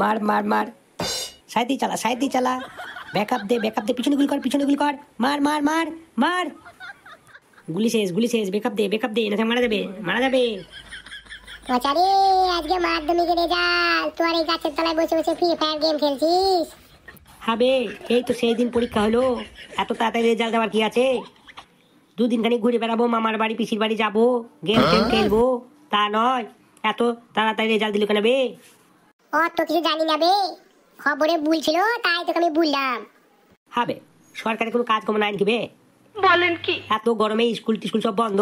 মার মার মার সাইড দিয়ে চালা সাইড দিয়ে চালা ব্যাকআপ দে ব্যাকআপ দে পিছনে গুলি কর পিছনে গুলি কর মার মার মার মার গুলি শেষ গুলি শেষ ব্যাকআপ আপ দে ব্যাকআপ দে না মারা যাবে মারা যাবে মাচারি আজকে মাধ্যমিকের রেজাল্ট তুই আর এই গাছের তলায় বসে বসে ফ্রি ফায়ার গেম খেলছিস হবে এই তো সেই দিন পরীক্ষা হলো এত তাড়াতাড়ি রেজাল্ট দেওয়ার কি আছে দুদিন খানি ঘুরে বেড়াবো মামার বাড়ি পিসির বাড়ি যাবো গেম টেম খেলবো তা নয় এত তাড়াতাড়ি রেজাল্ট দিল কেন বে অত কিছু জানি না বে খবরে তাই তোকে আমি বললাম হবে হ্যাঁ কোনো কাজ বলেন কি এত গরমে স্কুল টিস্কুল সব বন্ধ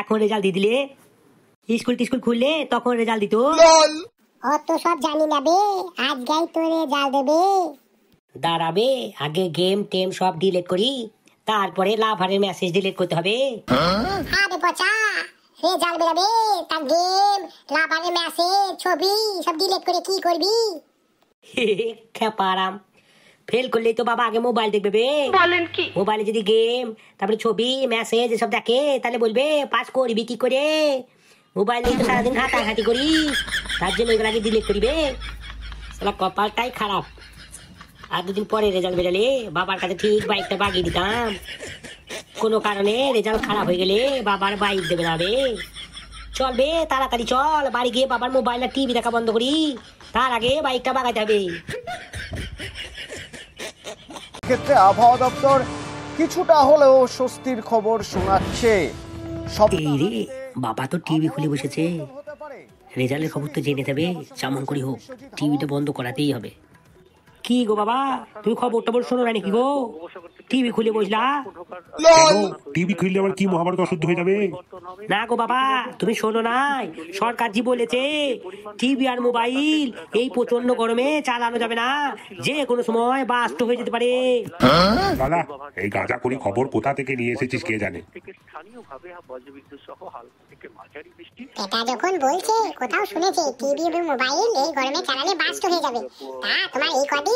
এখন রেজাল্ট দিয়ে দিলে স্কুল টিস্কুল খুললে তখন রেজাল্ট দিত তো সব জানি না বে তো রেজাল্ট দেবে দাঁড়াবে আগে গেম টেম সব ডিলিট করি তারপরে লাভারের মেসেজ ডিলিট করতে হবে আরে হ্যাঁ রেজাল্ট বেরাবে তার গেম লাভারে মেসেজ ছবি সব ডিলিট করে কি করবি খেপারাম ফেল করলে তো বাবা আগে মোবাইল দেখবে বে বলেন কি মোবাইলে যদি গেম তারপরে ছবি মেসেজ এসব দেখে তাহলে বলবে পাস করবি কি করে মোবাইল নিয়ে তো সারাদিন ঘাটাঘাটি করিস তার জন্য এগুলো আগে ডিলিট করিবে সালা কপালটাই খারাপ আর দুদিন পরে রেজাল্ট বেরালে বাবার কাছে ঠিক বাইকটা বাগিয়ে দিতাম কোনো কারণে রেজাল্ট খারাপ হয়ে গেলে বাবার বাইক দেবে না রে চল বে তাড়াতাড়ি চল বাড়ি গিয়ে বাবার মোবাইল আর টিভি দেখা বন্ধ করি তার আগে বাইকটা বাগাইতে হবে ক্ষেত্রে আবহাওয়া দপ্তর কিছুটা হলেও স্বস্তির খবর শোনাচ্ছে সব রে বাবা তো টিভি খুলে বসেছে রেজাল্টের খবর তো জেনে যাবে যেমন করি হোক টিভিটা বন্ধ করাতেই হবে কি গো বাবা তুমি খবর টবর শোনো না নাকি গো টিভি খুলে বসলা টিভি আবার কি মহাভারত অশুদ্ধ হয়ে যাবে না গো বাবা তুমি শোনো নাই সরকার জি বলেছে টিভি আর মোবাইল এই প্রচন্ড গরমে চালানো যাবে না যে কোনো সময় বাস্ট হয়ে যেতে পারে এই গাঁজা করি খবর কোথা থেকে নিয়ে এসেছিস কে জানে এটা যখন বলছে কোথাও শুনেছে টিভি মোবাইল এই গরমে চালালে বাস্ট হয়ে যাবে তা তোমার এই কদিন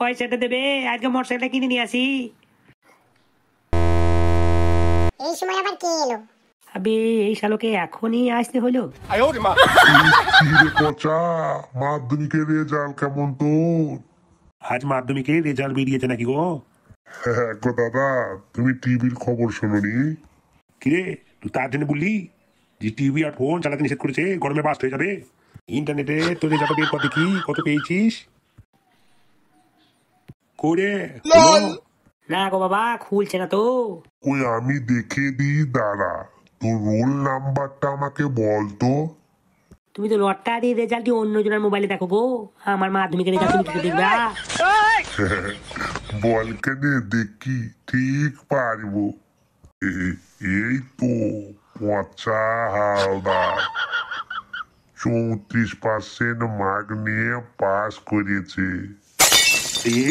পয়সাটা দেবে আজকে মোটরসাইকেলটা কিনে নিয়ে আসি এই সময় আবার কে এলো আবে এই শালোকে এখনই আসতে হলো মাধ্যমিকের রেজাল্ট কেমন তো আজ মাধ্যমিকের রেজাল্ট বেরিয়েছে নাকি গো হ্যাঁ গো দাদা তুমি টিভির খবর শোনোনি কিরে তার জন্য বললি যে টিভি আর ফোন চালাতে নিষেধ করেছে গরমে বাস্ট হয়ে যাবে ইন্টারনেটে তোর রেজাল্ট বের কত কি কত পেয়েছিস করে গো বাবা খুলছে না তো কই আমি দেখে দিই দাঁড়া তোর রোল নাম্বারটা আমাকে বলতো তুমি তো লটটা দিয়ে রেজাল্টটি অন্যজনের মোবাইলে দেখো গো আমার মাধ্যমিকের রেজাল্ট তুমি কি দেখবা বল কেনে দেখি ঠিক পারবো এই তো পচা হালদা চৌত্রিশ পার্সেন্ট মার্ক নিয়ে পাস করেছে আরে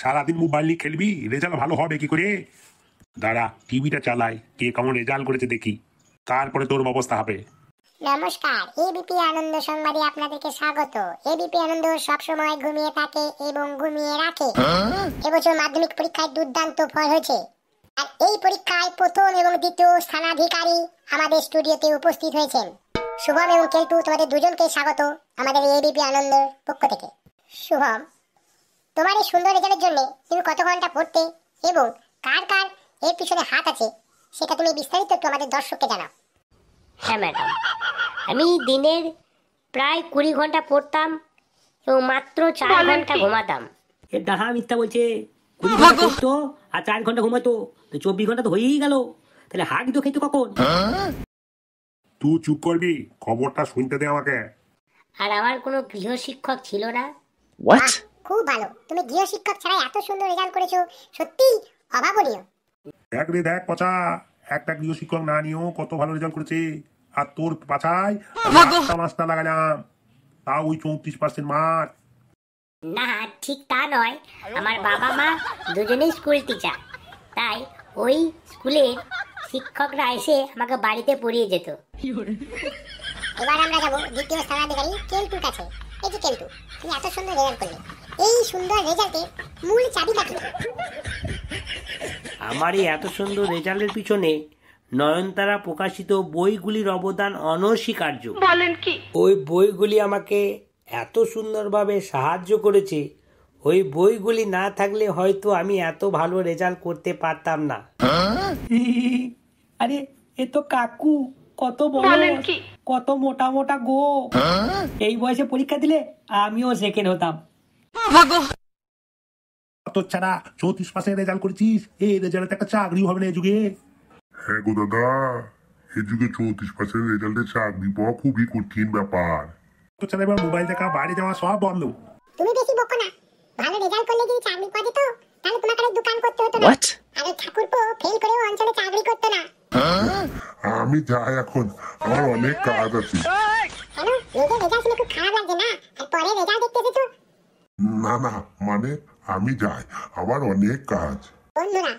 সারাদিন মোবাইল নিয়ে খেলবি রেজাল্ট ভালো হবে কি করে দাঁড়া টিভিটা চালাই কে কেমন রেজাল্ট করেছে দেখি তারপরে তোর অবস্থা হবে নমস্কার এবিপি আনন্দ সংবাদে আপনাদেরকে স্বাগত এবিপি আনন্দ সবসময় ঘুমিয়ে থাকে এবং ঘুমিয়ে রাখে এবছর মাধ্যমিক পরীক্ষায় দুর্দান্ত ফল হয়েছে আর এই পরীক্ষায় প্রথম এবং দ্বিতীয় স্থানাধিকারী আমাদের স্টুডিওতে উপস্থিত হয়েছেন শুভম এবং কেলটু তোমাদের দুজনকে স্বাগত আমাদের এবিপি আনন্দের পক্ষ থেকে শুভম তোমার এই সুন্দর রেজাল্টের জন্য তুমি কত ঘন্টা পড়তে এবং কার কার এর পিছনে হাত আছে সেটা তুমি বিস্তারিত একটু আমাদের দর্শককে জানাও হ্যাঁ ম্যাডাম আমি দিনের প্রায় কুড়ি ঘন্টা পড়তাম এবং মাত্র চার ঘন্টা ঘুমাতাম এ দাহা মিথ্যা বলছে কুড়ি আর চার ঘন্টা ঘুমাতো তো চব্বিশ ঘন্টা তো হয়েই গেল তাহলে হাঁক তো খেতে কখন তুই চুপ করবি খবরটা শুনতে দে আমাকে আর আমার কোনো গৃহ শিক্ষক ছিল না হোয়াট খুব ভালো তুমি গৃহ শিক্ষক ছাড়া এত সুন্দর রেজাল্ট করেছো সত্যি অভাবনীয় দেখ রে দেখ পচা একটা গৃহ শিক্ষক না নিয়েও কত ভালো রেজাল্ট করেছে আর তোর পাছায় মাস্টা লাগালাম তাও ওই চৌত্রিশ পার্সেন্ট মার্ক না ঠিক তা নয় আমার বাবা মা দুজনেই স্কুল টিচার তাই ওই স্কুলের শিক্ষকরা এসে আমাকে বাড়িতে পড়িয়ে যেত এবার আমরা যাবো দ্বিতীয় স্থানাধিকারী কেলটুর কাছে এই যে কেলটু তুমি এত সুন্দর রেজাল্ট করলে এই সুন্দর রেজাল্টের মূল চাবিকাঠি আমার এই এত সুন্দর রেজাল্টের পিছনে নয়নতারা প্রকাশিত বইগুলির অবদান অনস্বীকার্য বলেন কি ওই বইগুলি আমাকে এত সুন্দরভাবে সাহায্য করেছে ওই বইগুলি না থাকলে হয়তো আমি এত ভালো রেজাল্ট করতে পারতাম না আরে এ তো কাকু কত বলেন কি কত মোটা মোটা গো হ্যাঁ? এই বয়সে পরীক্ষা দিলে আমিও সেকেন্ড হতাম ছাড়া চৌত্রিশ রেজাল্ট করেছিস একটা চাকরি হবে না এই যুগে হ্যাঁ গো দাদা এই যুগে চৌত্রিশ পার্সেন্ট চাকরি খুবই কঠিন ব্যাপার ছাড়া এবার মোবাইল দেখা বাড়ি যাওয়া সব বন্ধ রেজাল্ট দোকান করতো না আমি যাই এখন আমার অনেক কাজ আছে খারাপ লাগে না পরে রেজাল্ট দেখতে যেত না না মানে আমি যাই আমার অনেক কাজ বন্ধুরা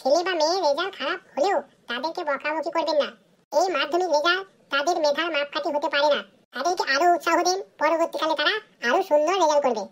ছেলে বা মেয়ের রেজাল্ট খারাপ হলেও তাদেরকে বকাবকি করবেন না এই মাধ্যমিক রেজাল্ট তাদের মেধার মাপকাঠি হতে পারে না তাদেরকে আরো উৎসাহ দিন পরবর্তীকালে তারা আরো সুন্দর রেজাল্ট করবে